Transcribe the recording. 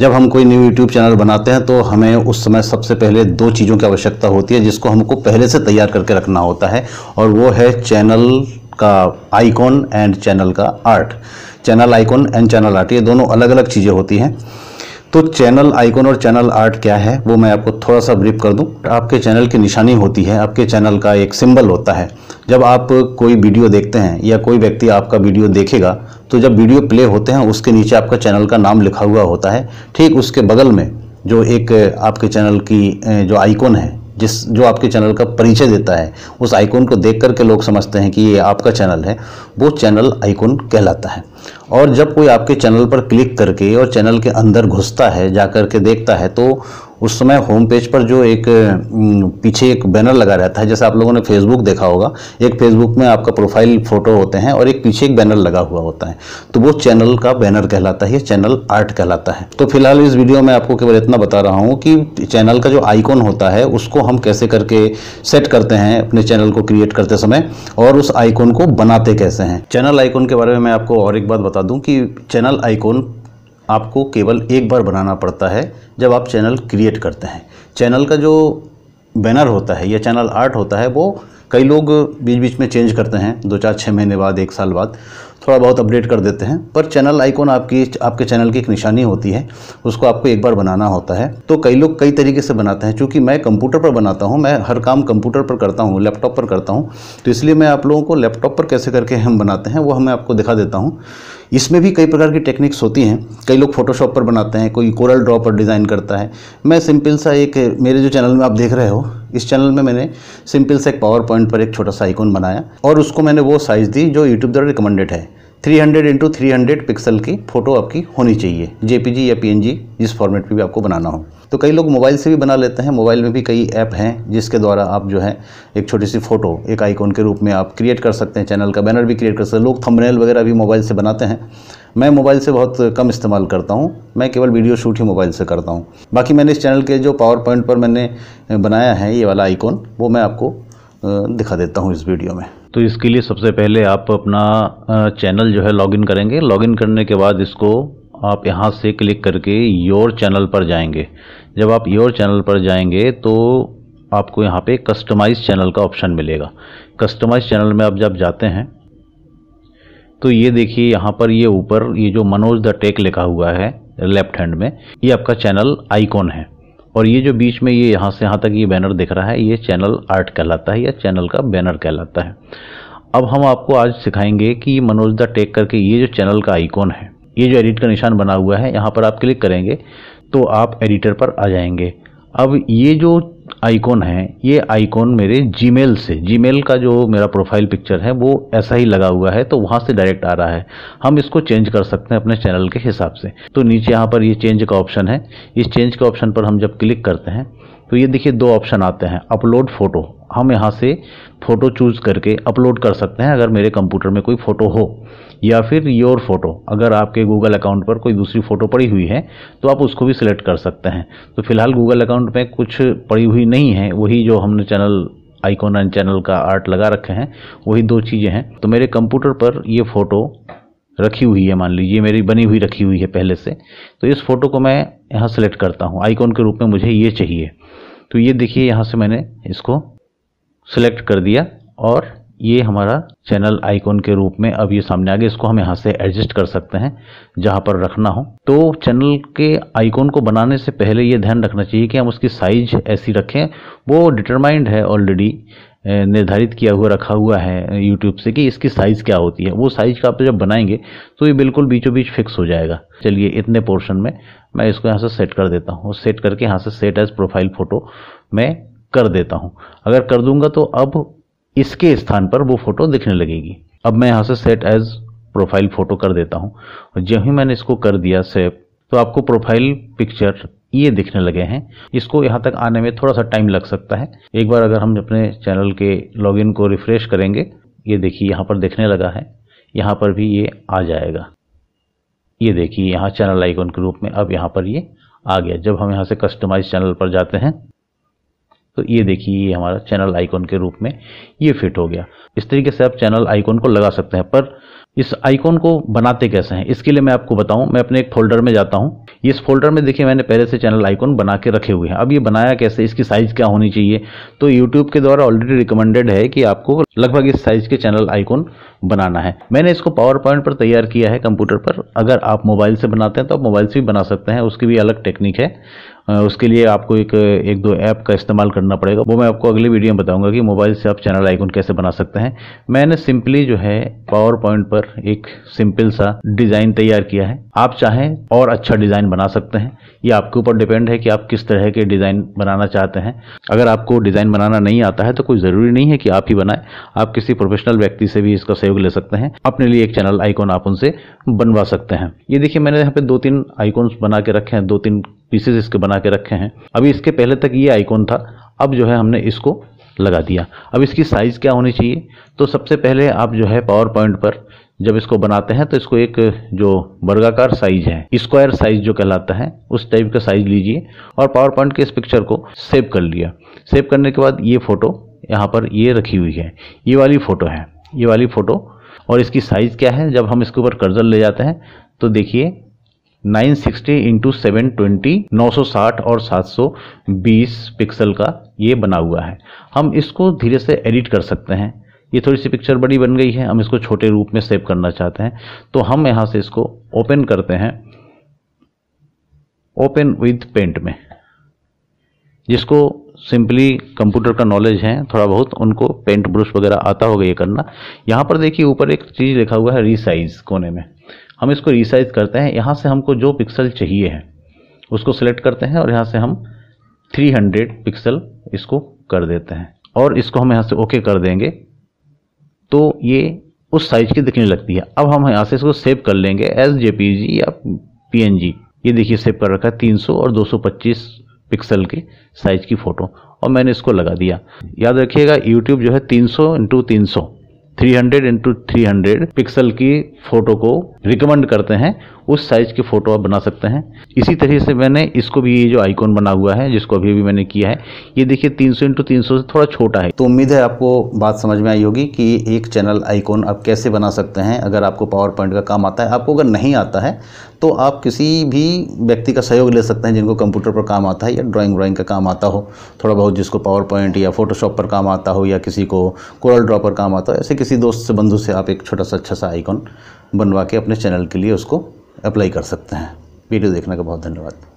जब हम कोई न्यू यूट्यूब चैनल बनाते हैं तो हमें उस समय सबसे पहले दो चीज़ों की आवश्यकता होती है जिसको हमको पहले से तैयार करके रखना होता है और वो है चैनल का आइकॉन एंड चैनल का art channel icon and channel art ये दोनों अलग अलग चीज़ें होती हैं तो चैनल आइकॉन और चैनल आर्ट क्या है वो मैं आपको थोड़ा सा ब्रीफ कर दूं आपके चैनल की निशानी होती है आपके चैनल का एक सिंबल होता है जब आप कोई वीडियो देखते हैं या कोई व्यक्ति आपका वीडियो देखेगा तो जब वीडियो प्ले होते हैं उसके नीचे आपका चैनल का नाम लिखा हुआ होता है ठीक उसके बगल में जो एक आपके चैनल की जो आइकॉन है जिस जो आपके चैनल का परिचय देता है उस आइकॉन को देख करके लोग समझते हैं कि ये आपका चैनल है वो चैनल आइकॉन कहलाता है और जब कोई आपके चैनल पर क्लिक करके और चैनल के अंदर घुसता है जा कर के देखता है तो उस समय होम पेज पर जो एक पीछे एक बैनर लगा रहता है जैसे आप लोगों ने फेसबुक देखा होगा एक फेसबुक में आपका प्रोफाइल फ़ोटो होते हैं और एक पीछे एक बैनर लगा हुआ होता है तो वो चैनल का बैनर कहलाता है चैनल आर्ट कहलाता है तो फिलहाल इस वीडियो में आपको केवल इतना बता रहा हूँ कि चैनल का जो आइकॉन होता है उसको हम कैसे करके सेट करते हैं अपने चैनल को क्रिएट करते समय और उस आइकॉन को बनाते कैसे हैं चैनल आइकॉन के बारे में मैं आपको और एक बात बता दूँ कि चैनल आइकॉन आपको केवल एक बार बनाना पड़ता है जब आप चैनल क्रिएट करते हैं चैनल का जो बैनर होता है या चैनल आर्ट होता है वो कई लोग बीच बीच में चेंज करते हैं दो चार छः महीने बाद एक साल बाद थोड़ा बहुत अपडेट कर देते हैं पर चैनल आइकॉन आपकी आपके चैनल की एक निशानी होती है उसको आपको एक बार बनाना होता है तो कई लोग कई तरीके से बनाते हैं क्योंकि मैं कंप्यूटर पर बनाता हूँ मैं हर काम कंप्यूटर पर करता हूँ लैपटॉप पर करता हूँ तो इसलिए मैं आप लोगों को लैपटॉप पर कैसे करके हम बनाते हैं वो मैं आपको दिखा देता हूँ इसमें भी कई प्रकार की टेक्निक्स होती हैं कई लोग फोटोशॉप पर बनाते हैं कोई कोरल ड्रॉ पर डिज़ाइन करता है मैं सिंपल सा एक मेरे जो चैनल में आप देख रहे हो इस चैनल में मैंने सिंपल सा एक पावर पॉइंट पर एक छोटा सा आइकॉन बनाया और उसको मैंने वो साइज़ दी जो यूट्यूब द्वारा रिकमेंडेड है 300 इंटू थ्री पिक्सल की फ़ोटो आपकी होनी चाहिए जेपीजी या पीएनजी जिस फॉर्मेट में भी आपको बनाना हो तो कई लोग मोबाइल से भी बना लेते हैं मोबाइल में भी कई ऐप हैं जिसके द्वारा आप जो है एक छोटी सी फ़ोटो एक आइकॉन के रूप में आप क्रिएट कर सकते हैं चैनल का बैनर भी क्रिएट कर सकते हैं लोग थंबनेल वगैरह भी मोबाइल से बनाते हैं मैं मोबाइल से बहुत कम इस्तेमाल करता हूँ मैं केवल वीडियो शूट ही मोबाइल से करता हूँ बाकी मैंने इस चैनल के जो पावर पॉइंट पर मैंने बनाया है ये वाला आइकॉन वो मैं आपको दिखा देता हूँ इस वीडियो में तो इसके लिए सबसे पहले आप अपना चैनल जो है लॉगिन करेंगे लॉगिन करने के बाद इसको आप यहाँ से क्लिक करके योर चैनल पर जाएंगे जब आप योर चैनल पर जाएंगे तो आपको यहाँ पे कस्टमाइज चैनल का ऑप्शन मिलेगा कस्टमाइज चैनल में आप जब जाते हैं तो ये देखिए यहाँ पर ये ऊपर ये जो मनोज द टेक लिखा हुआ है लेफ्ट हैंड में ये आपका चैनल आइकॉन है और ये जो बीच में ये यहाँ से यहाँ तक ये बैनर दिख रहा है ये चैनल आर्ट कहलाता है या चैनल का बैनर कहलाता है अब हम आपको आज सिखाएंगे कि मनोज द टेक करके ये जो चैनल का आइकॉन है ये जो एडिट का निशान बना हुआ है यहाँ पर आप क्लिक करेंगे तो आप एडिटर पर आ जाएंगे अब ये जो आइकॉन है ये आइकॉन मेरे जीमेल से जीमेल का जो मेरा प्रोफाइल पिक्चर है वो ऐसा ही लगा हुआ है तो वहाँ से डायरेक्ट आ रहा है हम इसको चेंज कर सकते हैं अपने चैनल के हिसाब से तो नीचे यहाँ पर ये चेंज का ऑप्शन है इस चेंज के ऑप्शन पर हम जब क्लिक करते हैं तो ये देखिए दो ऑप्शन आते हैं अपलोड फ़ोटो हम यहाँ से फ़ोटो चूज़ करके अपलोड कर सकते हैं अगर मेरे कंप्यूटर में कोई फ़ोटो हो या फिर योर फोटो अगर आपके गूगल अकाउंट पर कोई दूसरी फ़ोटो पड़ी हुई है तो आप उसको भी सिलेक्ट कर सकते हैं तो फिलहाल गूगल अकाउंट में कुछ पड़ी हुई नहीं है वही जो हमने चैनल आइकॉन एंड चैनल का आर्ट लगा रखे हैं वही दो चीज़ें हैं तो मेरे कंप्यूटर पर ये फ़ोटो रखी हुई है मान लीजिए मेरी बनी हुई रखी हुई है पहले से तो इस फ़ोटो को मैं यहाँ सेलेक्ट करता हूँ आइकॉन के रूप में मुझे ये चाहिए तो ये देखिए यहाँ से मैंने इसको सेलेक्ट कर दिया और ये हमारा चैनल आइकॉन के रूप में अब ये सामने आ गया इसको हम यहाँ से एडजस्ट कर सकते हैं जहाँ पर रखना हो तो चैनल के आइकॉन को बनाने से पहले ये ध्यान रखना चाहिए कि हम उसकी साइज ऐसी रखें वो डिटरमाइंड है ऑलरेडी निर्धारित किया हुआ रखा हुआ है यूट्यूब से कि इसकी साइज़ क्या होती है वो साइज़ का आप जब बनाएंगे तो ये बिल्कुल बीचों बीच फिक्स हो जाएगा चलिए इतने पोर्शन में मैं इसको यहाँ से सेट कर देता हूँ सेट करके यहाँ से सेट एज प्रोफाइल फ़ोटो में कर देता हूं अगर कर दूंगा तो अब इसके स्थान पर वो फोटो दिखने लगेगी अब मैं यहाँ से सेट एज प्रोफाइल फोटो कर देता हूं और जब ही मैंने इसको कर दिया सेव तो आपको प्रोफाइल पिक्चर ये दिखने लगे हैं इसको यहां तक आने में थोड़ा सा टाइम लग सकता है एक बार अगर हम अपने चैनल के लॉगिन को रिफ्रेश करेंगे ये देखिए यहां पर दिखने लगा है यहां पर भी ये आ जाएगा ये देखिए यहाँ चैनल आइकॉन के रूप में अब यहां पर ये आ गया जब हम यहाँ से कस्टमाइज चैनल पर जाते हैं तो ये देखिए ये हमारा चैनल आइकॉन के रूप में ये फिट हो गया इस तरीके से आप चैनल आइकॉन को लगा सकते हैं पर इस आइकॉन को बनाते कैसे हैं इसके लिए मैं आपको बताऊं मैं अपने एक फोल्डर में जाता हूं इस फोल्डर में देखिए मैंने पहले से चैनल आइकॉन बना के रखे हुए हैं अब ये बनाया कैसे इसकी साइज़ क्या होनी चाहिए तो यूट्यूब के द्वारा ऑलरेडी रिकमेंडेड है कि आपको लगभग इस साइज़ के चैनल आइकॉन बनाना है मैंने इसको पावर पॉइंट पर तैयार किया है कंप्यूटर पर अगर आप मोबाइल से बनाते हैं तो आप मोबाइल से भी बना सकते हैं उसकी भी अलग टेक्निक है उसके लिए आपको एक एक दो ऐप का इस्तेमाल करना पड़ेगा वो मैं आपको अगली वीडियो में बताऊंगा कि मोबाइल से आप चैनल आइकन कैसे बना सकते हैं मैंने सिंपली जो है पावर पॉइंट पर एक सिंपल सा डिज़ाइन तैयार किया है आप चाहें और अच्छा डिज़ाइन बना सकते हैं ये आपके ऊपर डिपेंड है कि आप किस तरह के डिज़ाइन बनाना चाहते हैं अगर आपको डिज़ाइन बनाना नहीं आता है तो कोई ज़रूरी नहीं है कि आप ही बनाएं आप किसी प्रोफेशनल व्यक्ति से भी इसका सहयोग ले सकते हैं अपने लिए एक चैनल आइकॉन आप उनसे बनवा सकते हैं ये देखिए मैंने यहाँ पे दो तीन आइकॉन्स बना के रखे हैं दो तीन पीसेज इसके बना के रखे हैं अभी इसके पहले तक ये आइकॉन था अब जो है हमने इसको लगा दिया अब इसकी साइज़ क्या होनी चाहिए तो सबसे पहले आप जो है पावर पॉइंट पर जब इसको बनाते हैं तो इसको एक जो वर्गाकार साइज है स्क्वायर साइज जो कहलाता है उस टाइप का साइज लीजिए और पावर पॉइंट के इस पिक्चर को सेव कर लिया सेव करने के बाद ये फ़ोटो यहाँ पर ये रखी हुई है ये वाली फ़ोटो है ये वाली फ़ोटो और इसकी साइज़ क्या है जब हम इसके ऊपर कर्जल ले जाते हैं तो देखिए 960 सिक्सटी इंटू सेवन ट्वेंटी नौ सौ साठ और सात सौ बीस पिक्सल का ये बना हुआ है हम इसको धीरे से एडिट कर सकते हैं ये थोड़ी सी पिक्चर बड़ी बन गई है हम इसको छोटे रूप में सेव करना चाहते हैं तो हम यहाँ से इसको ओपन करते हैं ओपन विद पेंट में जिसको सिंपली कंप्यूटर का नॉलेज है थोड़ा बहुत उनको पेंट ब्रश वगैरह आता होगा ये करना यहाँ पर देखिए ऊपर एक चीज़ लिखा हुआ है रीसाइज कोने में हम इसको रिसाइज करते हैं यहाँ से हमको जो पिक्सल चाहिए है उसको सेलेक्ट करते हैं और यहाँ से हम 300 पिक्सल इसको कर देते हैं और इसको हम यहाँ से ओके कर देंगे तो ये उस साइज की दिखने लगती है अब हम यहाँ से इसको सेव कर लेंगे एस जे या पी ये देखिए सेव कर रखा है 300 और 225 पिक्सल के साइज की फ़ोटो और मैंने इसको लगा दिया याद रखिएगा यूट्यूब जो है तीन सौ तीन 300 इंटू थ्री पिक्सल की फोटो को रिकमेंड करते हैं उस साइज की फोटो आप बना सकते हैं इसी तरीके से मैंने इसको भी ये जो आइकॉन बना हुआ है जिसको अभी भी मैंने किया है ये देखिए 300 इंटू सौ से थोड़ा छोटा है तो उम्मीद है आपको बात समझ में आई होगी कि एक चैनल आइकॉन आप कैसे बना सकते हैं अगर आपको पावर पॉइंट का काम आता है आपको अगर नहीं आता है तो आप किसी भी व्यक्ति का सहयोग ले सकते हैं जिनको कंप्यूटर पर काम आता है या ड्राइंग व्राइंग का काम आता हो थोड़ा बहुत जिसको पावर पॉइंट या फोटोशॉप पर काम आता हो या किसी को कोरल ड्रॉ पर काम आता हो ऐसे किसी दोस्त से बंधु से आप एक छोटा सा अच्छा सा आइकॉन बनवा के अपने चैनल के लिए उसको अप्लाई कर सकते हैं वीडियो देखने का बहुत धन्यवाद